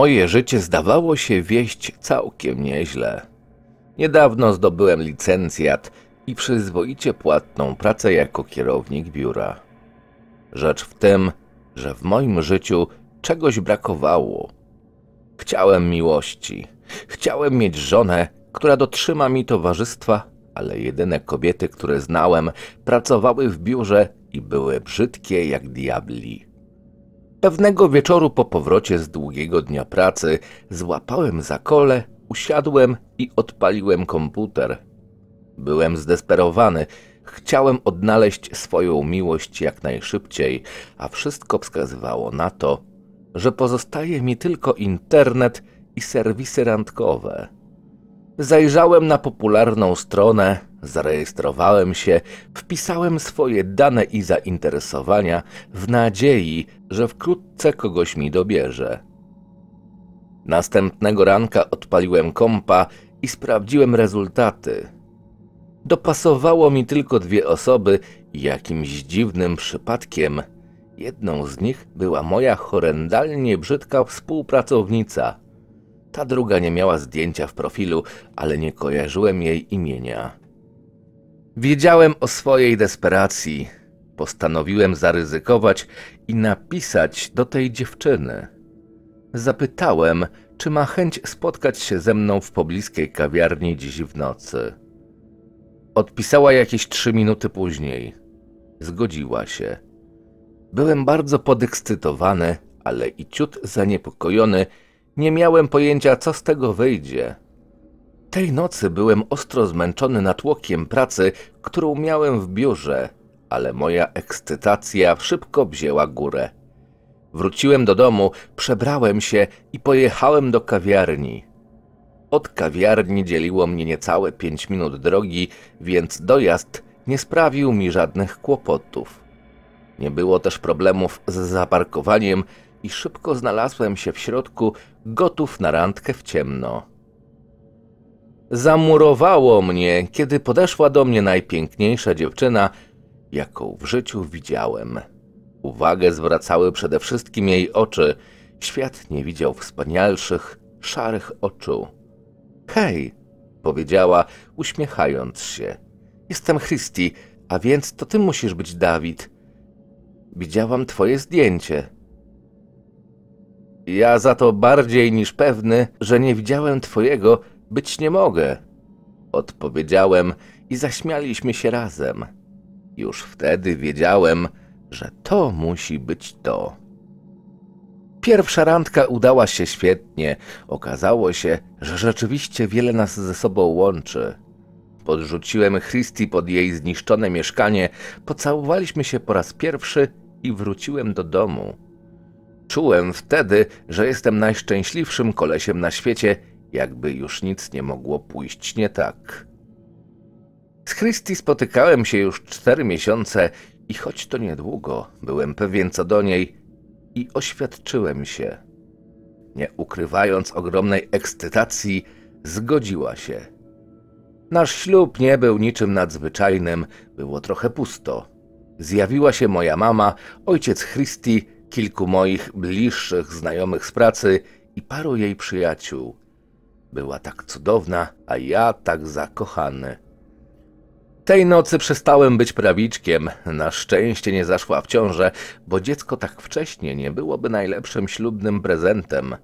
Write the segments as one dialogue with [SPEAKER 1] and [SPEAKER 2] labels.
[SPEAKER 1] moje życie zdawało się wieść całkiem nieźle. Niedawno zdobyłem licencjat i przyzwoicie płatną pracę jako kierownik biura. Rzecz w tym, że w moim życiu czegoś brakowało. Chciałem miłości. Chciałem mieć żonę, która dotrzyma mi towarzystwa, ale jedyne kobiety, które znałem, pracowały w biurze i były brzydkie jak diabli. Pewnego wieczoru po powrocie z długiego dnia pracy złapałem za kole, usiadłem i odpaliłem komputer. Byłem zdesperowany. Chciałem odnaleźć swoją miłość jak najszybciej, a wszystko wskazywało na to, że pozostaje mi tylko internet i serwisy randkowe. Zajrzałem na popularną stronę, zarejestrowałem się, wpisałem swoje dane i zainteresowania w nadziei, że wkrótce kogoś mi dobierze. Następnego ranka odpaliłem kompa i sprawdziłem rezultaty. Dopasowało mi tylko dwie osoby i jakimś dziwnym przypadkiem. Jedną z nich była moja horrendalnie brzydka współpracownica – ta druga nie miała zdjęcia w profilu, ale nie kojarzyłem jej imienia. Wiedziałem o swojej desperacji. Postanowiłem zaryzykować i napisać do tej dziewczyny. Zapytałem, czy ma chęć spotkać się ze mną w pobliskiej kawiarni dziś w nocy. Odpisała jakieś trzy minuty później. Zgodziła się. Byłem bardzo podekscytowany, ale i ciut zaniepokojony, nie miałem pojęcia, co z tego wyjdzie. Tej nocy byłem ostro zmęczony natłokiem pracy, którą miałem w biurze, ale moja ekscytacja szybko wzięła górę. Wróciłem do domu, przebrałem się i pojechałem do kawiarni. Od kawiarni dzieliło mnie niecałe pięć minut drogi, więc dojazd nie sprawił mi żadnych kłopotów. Nie było też problemów z zaparkowaniem, i szybko znalazłem się w środku, gotów na randkę w ciemno. Zamurowało mnie, kiedy podeszła do mnie najpiękniejsza dziewczyna, jaką w życiu widziałem. Uwagę zwracały przede wszystkim jej oczy. Świat nie widział wspanialszych, szarych oczu. Hej, powiedziała, uśmiechając się. Jestem Christy, a więc to ty musisz być Dawid. Widziałam twoje zdjęcie. Ja za to bardziej niż pewny, że nie widziałem twojego, być nie mogę. Odpowiedziałem i zaśmialiśmy się razem. Już wtedy wiedziałem, że to musi być to. Pierwsza randka udała się świetnie. Okazało się, że rzeczywiście wiele nas ze sobą łączy. Podrzuciłem Christy pod jej zniszczone mieszkanie, pocałowaliśmy się po raz pierwszy i wróciłem do domu. Czułem wtedy, że jestem najszczęśliwszym kolesiem na świecie, jakby już nic nie mogło pójść nie tak. Z Christy spotykałem się już cztery miesiące i choć to niedługo, byłem pewien co do niej i oświadczyłem się. Nie ukrywając ogromnej ekscytacji, zgodziła się. Nasz ślub nie był niczym nadzwyczajnym, było trochę pusto. Zjawiła się moja mama, ojciec Christy kilku moich bliższych znajomych z pracy i paru jej przyjaciół. Była tak cudowna, a ja tak zakochany. Tej nocy przestałem być prawiczkiem. Na szczęście nie zaszła w ciążę, bo dziecko tak wcześnie nie byłoby najlepszym ślubnym prezentem.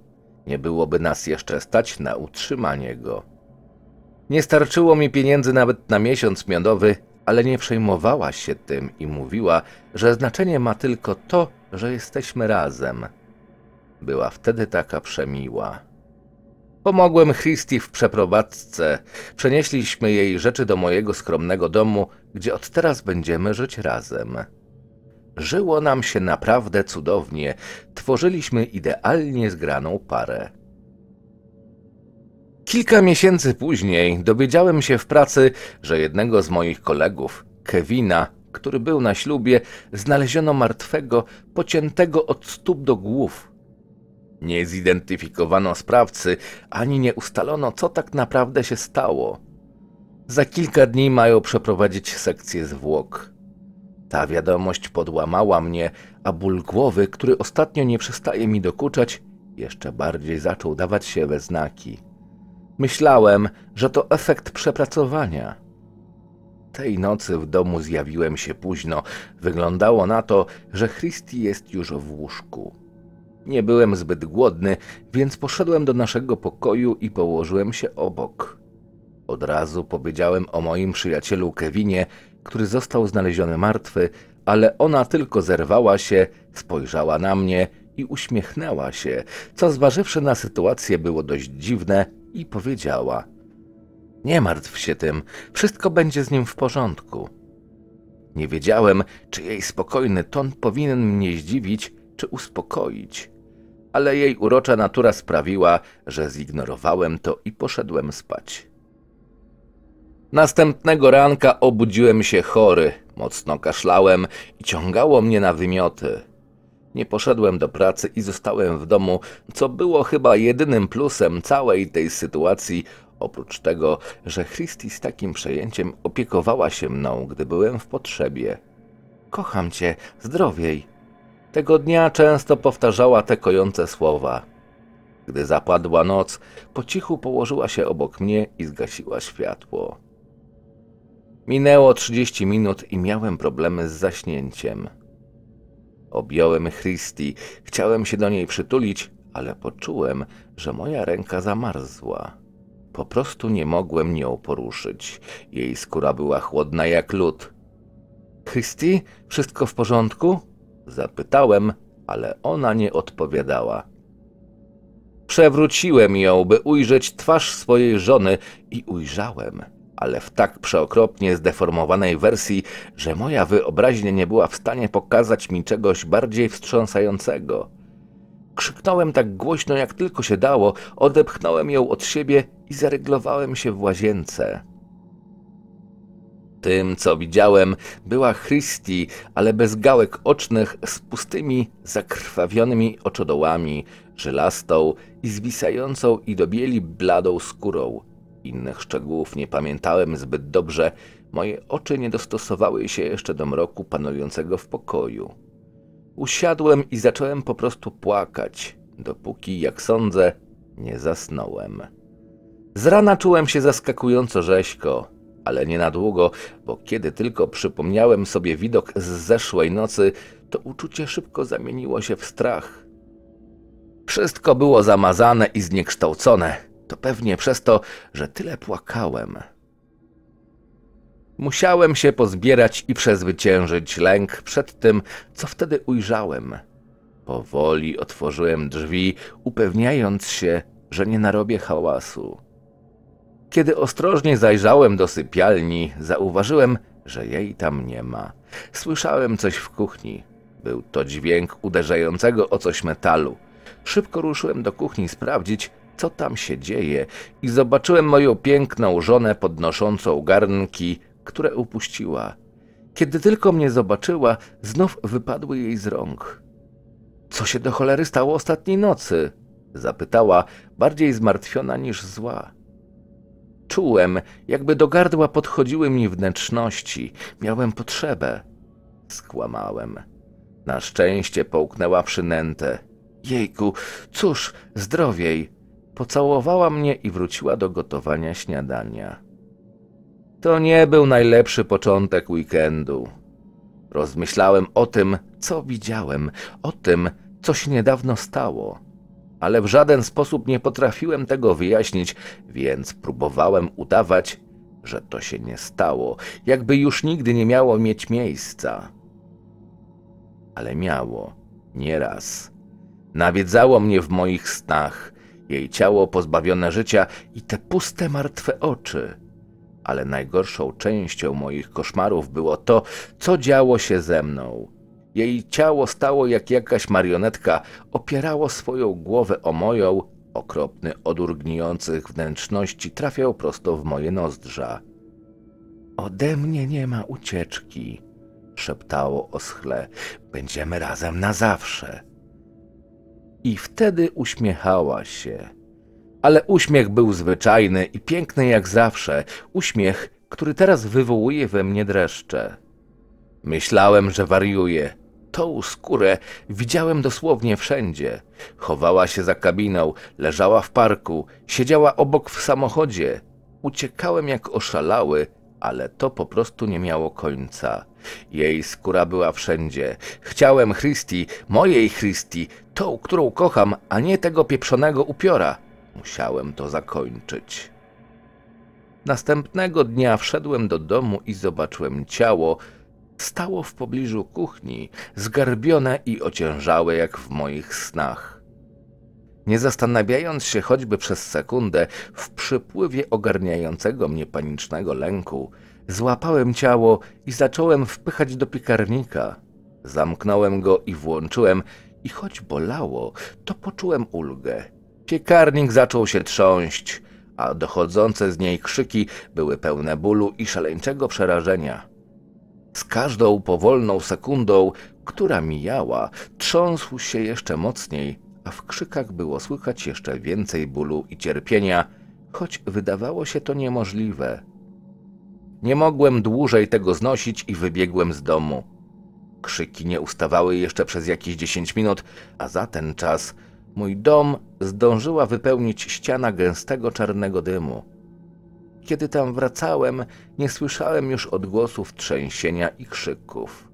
[SPEAKER 1] Nie byłoby nas jeszcze stać na utrzymanie go. Nie starczyło mi pieniędzy nawet na miesiąc miodowy, ale nie przejmowała się tym i mówiła, że znaczenie ma tylko to, że jesteśmy razem. Była wtedy taka przemiła. Pomogłem Christie w przeprowadzce. Przenieśliśmy jej rzeczy do mojego skromnego domu, gdzie od teraz będziemy żyć razem. Żyło nam się naprawdę cudownie. Tworzyliśmy idealnie zgraną parę. Kilka miesięcy później dowiedziałem się w pracy, że jednego z moich kolegów, Kevina, który był na ślubie, znaleziono martwego, pociętego od stóp do głów. Nie zidentyfikowano sprawcy, ani nie ustalono, co tak naprawdę się stało. Za kilka dni mają przeprowadzić sekcję zwłok. Ta wiadomość podłamała mnie, a ból głowy, który ostatnio nie przestaje mi dokuczać, jeszcze bardziej zaczął dawać się we znaki. Myślałem, że to efekt przepracowania. Tej nocy w domu zjawiłem się późno. Wyglądało na to, że Christy jest już w łóżku. Nie byłem zbyt głodny, więc poszedłem do naszego pokoju i położyłem się obok. Od razu powiedziałem o moim przyjacielu Kevinie, który został znaleziony martwy, ale ona tylko zerwała się, spojrzała na mnie i uśmiechnęła się, co zważywszy na sytuację było dość dziwne i powiedziała – nie martw się tym, wszystko będzie z nim w porządku. Nie wiedziałem, czy jej spokojny ton powinien mnie zdziwić czy uspokoić, ale jej urocza natura sprawiła, że zignorowałem to i poszedłem spać. Następnego ranka obudziłem się chory, mocno kaszlałem i ciągało mnie na wymioty. Nie poszedłem do pracy i zostałem w domu, co było chyba jedynym plusem całej tej sytuacji, Oprócz tego, że Christy z takim przejęciem opiekowała się mną, gdy byłem w potrzebie. Kocham cię, zdrowiej. Tego dnia często powtarzała te kojące słowa. Gdy zapadła noc, po cichu położyła się obok mnie i zgasiła światło. Minęło 30 minut i miałem problemy z zaśnięciem. Objąłem Christy, chciałem się do niej przytulić, ale poczułem, że moja ręka zamarzła. Po prostu nie mogłem nią poruszyć. Jej skóra była chłodna jak lód. Christy, wszystko w porządku? Zapytałem, ale ona nie odpowiadała. Przewróciłem ją, by ujrzeć twarz swojej żony i ujrzałem, ale w tak przeokropnie zdeformowanej wersji, że moja wyobraźnia nie była w stanie pokazać mi czegoś bardziej wstrząsającego. Krzyknąłem tak głośno, jak tylko się dało, odepchnąłem ją od siebie i zaryglowałem się w łazience. Tym, co widziałem, była Christi, ale bez gałek ocznych, z pustymi, zakrwawionymi oczodołami, żelastą i zwisającą i do bieli bladą skórą. Innych szczegółów nie pamiętałem zbyt dobrze, moje oczy nie dostosowały się jeszcze do mroku panującego w pokoju. Usiadłem i zacząłem po prostu płakać, dopóki, jak sądzę, nie zasnąłem. Z rana czułem się zaskakująco rzeźko, ale nie na długo, bo kiedy tylko przypomniałem sobie widok z zeszłej nocy, to uczucie szybko zamieniło się w strach. Wszystko było zamazane i zniekształcone. To pewnie przez to, że tyle płakałem. Musiałem się pozbierać i przezwyciężyć lęk przed tym, co wtedy ujrzałem. Powoli otworzyłem drzwi, upewniając się, że nie narobię hałasu. Kiedy ostrożnie zajrzałem do sypialni, zauważyłem, że jej tam nie ma. Słyszałem coś w kuchni. Był to dźwięk uderzającego o coś metalu. Szybko ruszyłem do kuchni sprawdzić, co tam się dzieje i zobaczyłem moją piękną żonę podnoszącą garnki, które upuściła. Kiedy tylko mnie zobaczyła, znów wypadły jej z rąk. Co się do cholery stało ostatniej nocy? Zapytała, bardziej zmartwiona niż zła. Czułem, jakby do gardła podchodziły mi wnętrzności. Miałem potrzebę. Skłamałem. Na szczęście połknęła przynętę. Jejku, cóż, zdrowiej. Pocałowała mnie i wróciła do gotowania śniadania. To nie był najlepszy początek weekendu. Rozmyślałem o tym, co widziałem, o tym, co się niedawno stało ale w żaden sposób nie potrafiłem tego wyjaśnić, więc próbowałem udawać, że to się nie stało, jakby już nigdy nie miało mieć miejsca. Ale miało, nieraz. Nawiedzało mnie w moich snach, jej ciało pozbawione życia i te puste, martwe oczy. Ale najgorszą częścią moich koszmarów było to, co działo się ze mną jej ciało stało jak jakaś marionetka, opierało swoją głowę o moją, okropny odór gnijących wnętrzności trafiał prosto w moje nozdrza. Ode mnie nie ma ucieczki, szeptało oschle. Będziemy razem na zawsze. I wtedy uśmiechała się. Ale uśmiech był zwyczajny i piękny jak zawsze, uśmiech, który teraz wywołuje we mnie dreszcze. Myślałem, że wariuje tą skórę widziałem dosłownie wszędzie. Chowała się za kabiną, leżała w parku, siedziała obok w samochodzie. Uciekałem jak oszalały, ale to po prostu nie miało końca. Jej skóra była wszędzie. Chciałem Christi, mojej Christi, tą, którą kocham, a nie tego pieprzonego upiora. Musiałem to zakończyć. Następnego dnia wszedłem do domu i zobaczyłem ciało, Stało w pobliżu kuchni, zgarbione i ociężałe jak w moich snach. Nie zastanawiając się choćby przez sekundę w przypływie ogarniającego mnie panicznego lęku, złapałem ciało i zacząłem wpychać do piekarnika. Zamknąłem go i włączyłem, i choć bolało, to poczułem ulgę. Piekarnik zaczął się trząść, a dochodzące z niej krzyki były pełne bólu i szaleńczego przerażenia. Z każdą powolną sekundą, która mijała, trząsł się jeszcze mocniej, a w krzykach było słychać jeszcze więcej bólu i cierpienia, choć wydawało się to niemożliwe. Nie mogłem dłużej tego znosić i wybiegłem z domu. Krzyki nie ustawały jeszcze przez jakieś dziesięć minut, a za ten czas mój dom zdążyła wypełnić ściana gęstego czarnego dymu. Kiedy tam wracałem, nie słyszałem już odgłosów trzęsienia i krzyków.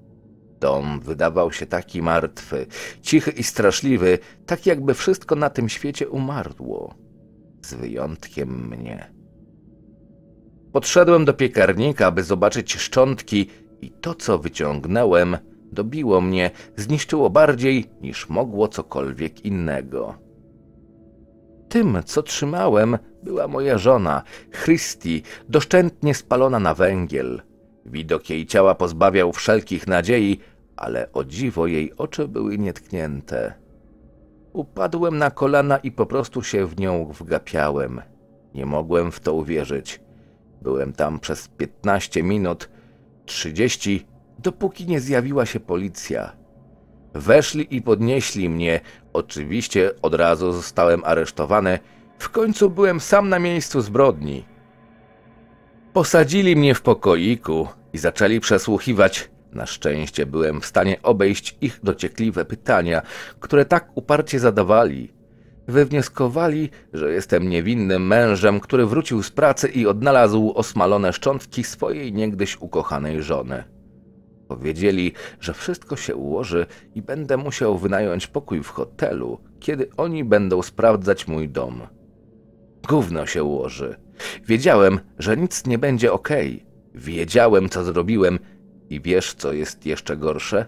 [SPEAKER 1] Dom wydawał się taki martwy, cichy i straszliwy, tak jakby wszystko na tym świecie umarło. Z wyjątkiem mnie. Podszedłem do piekarnika, by zobaczyć szczątki, i to, co wyciągnąłem, dobiło mnie, zniszczyło bardziej niż mogło cokolwiek innego tym, co trzymałem, była moja żona, Christi, doszczętnie spalona na węgiel. Widok jej ciała pozbawiał wszelkich nadziei, ale o dziwo jej oczy były nietknięte. Upadłem na kolana i po prostu się w nią wgapiałem. Nie mogłem w to uwierzyć. Byłem tam przez piętnaście minut, trzydzieści, dopóki nie zjawiła się policja. Weszli i podnieśli mnie. Oczywiście od razu zostałem aresztowany. W końcu byłem sam na miejscu zbrodni. Posadzili mnie w pokoiku i zaczęli przesłuchiwać. Na szczęście byłem w stanie obejść ich dociekliwe pytania, które tak uparcie zadawali. Wywnioskowali, że jestem niewinnym mężem, który wrócił z pracy i odnalazł osmalone szczątki swojej niegdyś ukochanej żony. Powiedzieli, że wszystko się ułoży i będę musiał wynająć pokój w hotelu, kiedy oni będą sprawdzać mój dom. Gówno się ułoży. Wiedziałem, że nic nie będzie ok. Wiedziałem, co zrobiłem i wiesz, co jest jeszcze gorsze?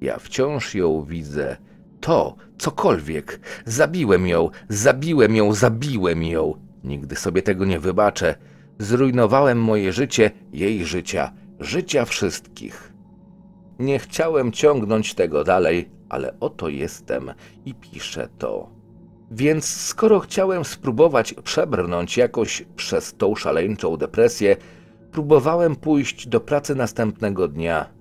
[SPEAKER 1] Ja wciąż ją widzę. To, cokolwiek. Zabiłem ją, zabiłem ją, zabiłem ją. Nigdy sobie tego nie wybaczę. Zrujnowałem moje życie, jej życia życia wszystkich. Nie chciałem ciągnąć tego dalej, ale oto jestem i piszę to. Więc skoro chciałem spróbować przebrnąć jakoś przez tą szaleńczą depresję, próbowałem pójść do pracy następnego dnia.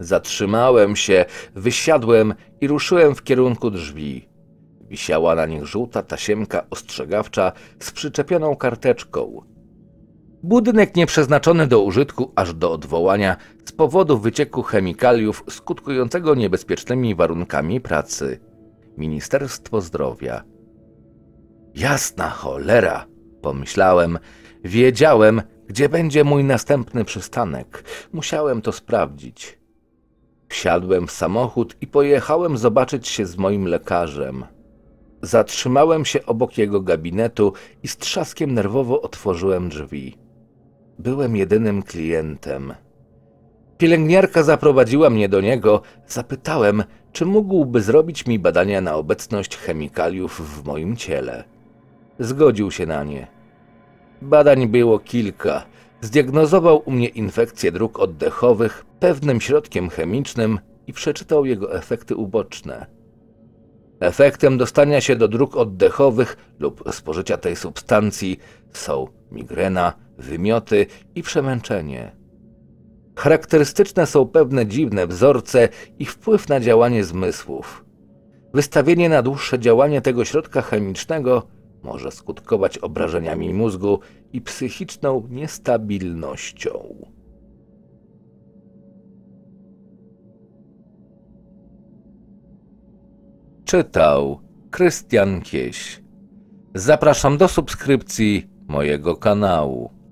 [SPEAKER 1] Zatrzymałem się, wysiadłem i ruszyłem w kierunku drzwi. Wisiała na nich żółta tasiemka ostrzegawcza z przyczepioną karteczką – Budynek nieprzeznaczony do użytku aż do odwołania z powodu wycieku chemikaliów skutkującego niebezpiecznymi warunkami pracy. Ministerstwo Zdrowia. Jasna cholera, pomyślałem. Wiedziałem, gdzie będzie mój następny przystanek. Musiałem to sprawdzić. Wsiadłem w samochód i pojechałem zobaczyć się z moim lekarzem. Zatrzymałem się obok jego gabinetu i z trzaskiem nerwowo otworzyłem drzwi. Byłem jedynym klientem. Pielęgniarka zaprowadziła mnie do niego. Zapytałem, czy mógłby zrobić mi badania na obecność chemikaliów w moim ciele. Zgodził się na nie. Badań było kilka. Zdiagnozował u mnie infekcję dróg oddechowych pewnym środkiem chemicznym i przeczytał jego efekty uboczne. Efektem dostania się do dróg oddechowych lub spożycia tej substancji są migrena, wymioty i przemęczenie. Charakterystyczne są pewne dziwne wzorce i wpływ na działanie zmysłów. Wystawienie na dłuższe działanie tego środka chemicznego może skutkować obrażeniami mózgu i psychiczną niestabilnością. Czytał Krystian Kieś. Zapraszam do subskrypcji mojego kanału.